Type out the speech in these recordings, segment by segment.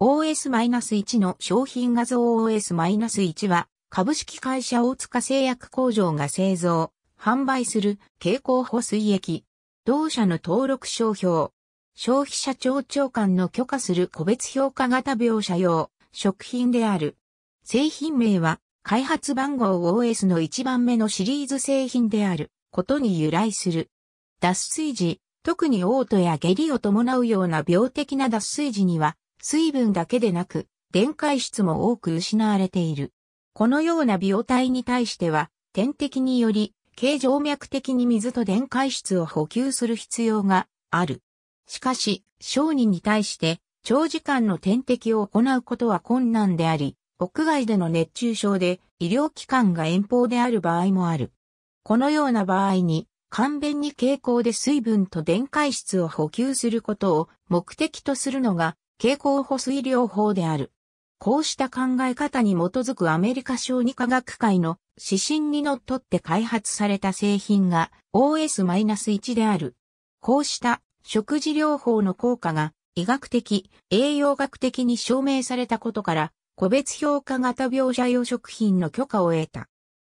OS-1 の商品画像 OS-1 は株式会社大塚製薬工場が製造、販売する蛍光補水液。同社の登録商標。消費者庁長官の許可する個別評価型描写用食品である。製品名は開発番号 OS の一番目のシリーズ製品であることに由来する。脱水時、特に嘔吐や下痢を伴うような病的な脱水時には水分だけでなく、電解質も多く失われている。このような病態に対しては、点滴により、形状脈的に水と電解質を補給する必要がある。しかし、小児に対して長時間の点滴を行うことは困難であり、屋外での熱中症で医療機関が遠方である場合もある。このような場合に、簡便に傾向で水分と電解質を補給することを目的とするのが経口補水療法である。こうした考え方に基づくアメリカ小児科学会の指針にのっとって開発された製品が OS-1 である。こうした食事療法の効果が医学的、栄養学的に証明されたことから、個別評価型描写用食品の許可を得た。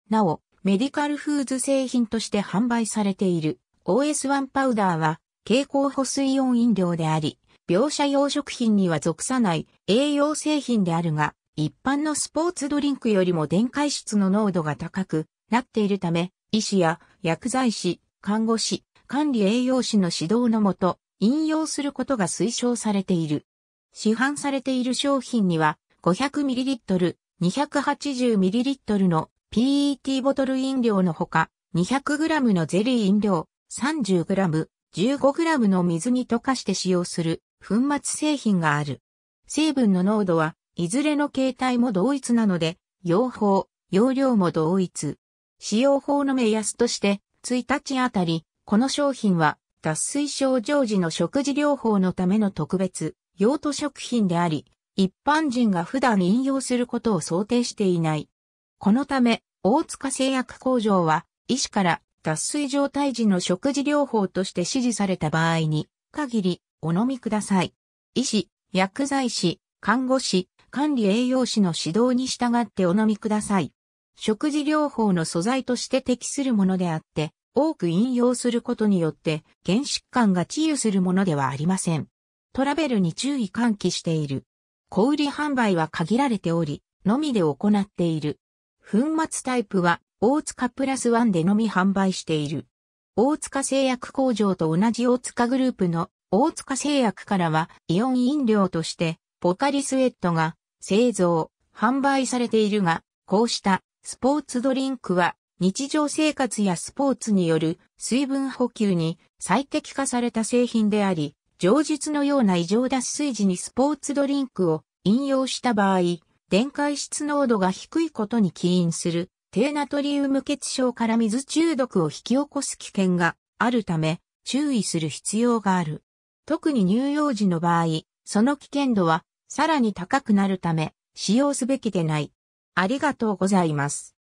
なお、メディカルフーズ製品として販売されている OS1 パウダーは、蛍光補水音飲料であり、描写用食品には属さない栄養製品であるが、一般のスポーツドリンクよりも電解質の濃度が高くなっているため、医師や薬剤師、看護師、管理栄養士の指導のもと、引用することが推奨されている。市販されている商品には、500ml、280ml の PET ボトル飲料のほか、200g のゼリー飲料、30g、15g の水に溶かして使用する粉末製品がある。成分の濃度はいずれの形態も同一なので、用法、容量も同一。使用法の目安として、1日あたり、この商品は、脱水症状時の食事療法のための特別、用途食品であり、一般人が普段飲用することを想定していない。このため、大塚製薬工場は、医師から脱水状態時の食事療法として指示された場合に、限り、お飲みください。医師、薬剤師、看護師、管理栄養士の指導に従ってお飲みください。食事療法の素材として適するものであって、多く引用することによって、原疾患が治癒するものではありません。トラベルに注意喚起している。小売販売は限られており、のみで行っている。粉末タイプは、大塚プラスワンでのみ販売している。大塚製薬工場と同じ大塚グループの大塚製薬からはイオン飲料としてポカリスエットが製造、販売されているが、こうしたスポーツドリンクは日常生活やスポーツによる水分補給に最適化された製品であり、上述のような異常脱水時にスポーツドリンクを飲用した場合、電解質濃度が低いことに起因する低ナトリウム血症から水中毒を引き起こす危険があるため注意する必要がある。特に乳幼児の場合、その危険度はさらに高くなるため使用すべきでない。ありがとうございます。